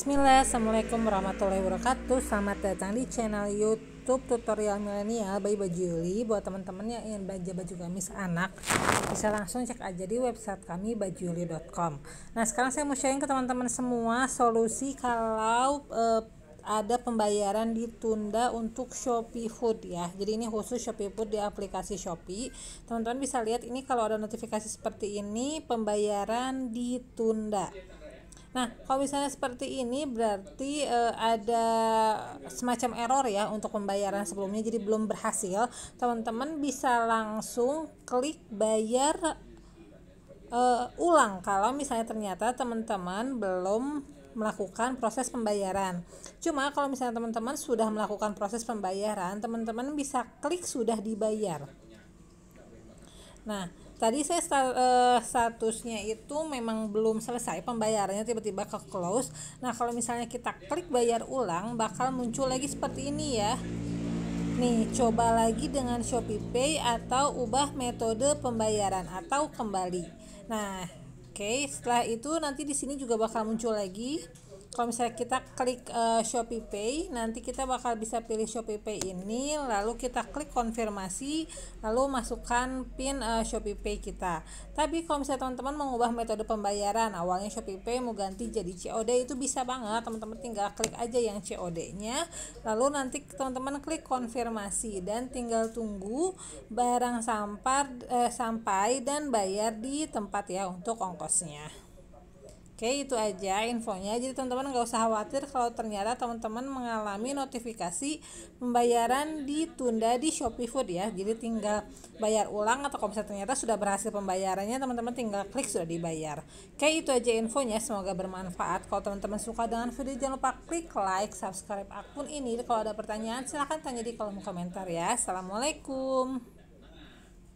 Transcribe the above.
Bismillah, Assalamualaikum warahmatullahi wabarakatuh Selamat datang di channel youtube tutorial milenial by Baju Yuli Buat teman-teman yang ingin belanja baju gamis anak Bisa langsung cek aja di website kami bajuli.com Nah sekarang saya mau sharing ke teman-teman semua Solusi kalau uh, ada pembayaran ditunda untuk Shopee Food ya. Jadi ini khusus Shopee Food di aplikasi Shopee. Teman-teman bisa lihat ini kalau ada notifikasi seperti ini pembayaran ditunda. Nah, kalau misalnya seperti ini berarti e, ada semacam error ya untuk pembayaran sebelumnya jadi belum berhasil. Teman-teman bisa langsung klik bayar e, ulang kalau misalnya ternyata teman-teman belum melakukan proses pembayaran. Cuma kalau misalnya teman-teman sudah melakukan proses pembayaran, teman-teman bisa klik sudah dibayar. Nah, tadi saya uh, statusnya itu memang belum selesai pembayarannya tiba-tiba ke close nah kalau misalnya kita klik bayar ulang bakal muncul lagi seperti ini ya nih coba lagi dengan Shopee Pay atau ubah metode pembayaran atau kembali nah oke okay, setelah itu nanti di sini juga bakal muncul lagi kalau misalnya kita klik uh, Shopee Pay nanti kita bakal bisa pilih Shopee Pay ini lalu kita klik konfirmasi lalu masukkan pin uh, Shopee Pay kita tapi kalau misalnya teman-teman mengubah metode pembayaran awalnya Shopee Pay mau ganti jadi COD itu bisa banget teman-teman tinggal klik aja yang COD nya lalu nanti teman-teman klik konfirmasi dan tinggal tunggu barang sampar, uh, sampai dan bayar di tempat ya untuk ongkosnya Oke, itu aja infonya. Jadi teman-teman nggak usah khawatir kalau ternyata teman-teman mengalami notifikasi pembayaran ditunda di Shopee Food ya. Jadi tinggal bayar ulang atau kalau misalnya ternyata sudah berhasil pembayarannya, teman-teman tinggal klik sudah dibayar. Oke, itu aja infonya. Semoga bermanfaat. Kalau teman-teman suka dengan video jangan lupa klik like, subscribe akun ini. Kalau ada pertanyaan silahkan tanya di kolom komentar ya. Assalamualaikum.